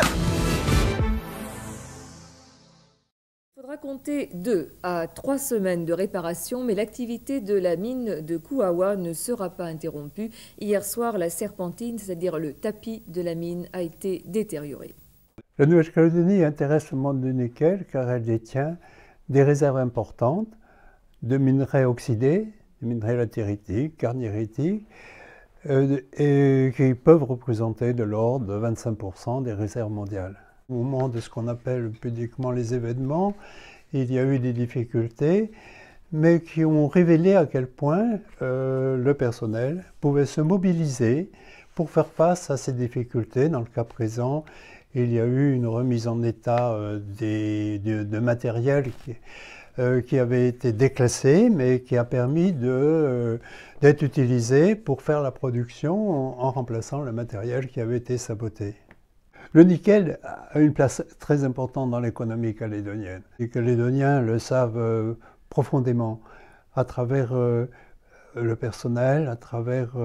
Il faudra compter deux à trois semaines de réparation, mais l'activité de la mine de Kouawa ne sera pas interrompue. Hier soir, la serpentine, c'est-à-dire le tapis de la mine, a été détériorée. La Nouvelle-Calédonie intéresse le monde du nickel car elle détient des réserves importantes de minerais oxydés, de minerais latéritiques, carnéritiques, euh, et qui peuvent représenter de l'ordre de 25% des réserves mondiales. Au moment de ce qu'on appelle pudiquement les événements, il y a eu des difficultés, mais qui ont révélé à quel point euh, le personnel pouvait se mobiliser pour faire face à ces difficultés. Dans le cas présent, il y a eu une remise en état euh, de, matériel qui euh, qui avait été déclassé, mais qui a permis euh, d'être utilisé pour faire la production en, en, remplaçant le matériel qui avait été saboté. Le nickel a une place très importante dans l'économie calédonienne. Les Calédoniens le savent euh, profondément à travers le personnel, à travers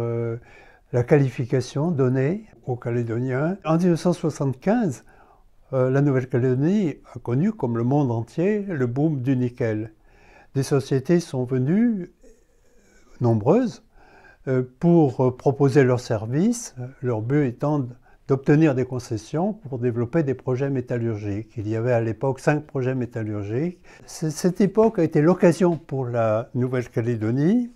la qualification donnée aux Calédoniens. En 1975, euh, la Nouvelle-Calédonie a connu, comme le monde entier, le boom du nickel. Des sociétés sont venues, nombreuses, euh, pour euh, proposer leurs services, leur but étant d'obtenir des concessions pour développer des projets métallurgiques. Il y avait à l'époque cinq projets métallurgiques. Cette époque a été l'occasion pour la Nouvelle-Calédonie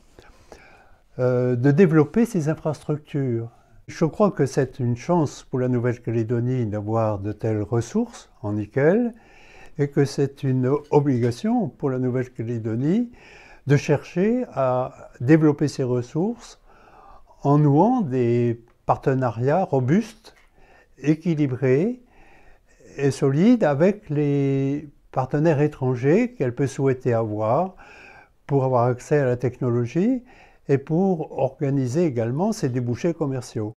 de développer ses infrastructures. Je crois que c'est une chance pour la Nouvelle-Calédonie d'avoir de telles ressources en nickel et que c'est une obligation pour la Nouvelle-Calédonie de chercher à développer ses ressources en nouant des partenariats robustes, équilibrés et solides avec les partenaires étrangers qu'elle peut souhaiter avoir pour avoir accès à la technologie et pour organiser également ses débouchés commerciaux.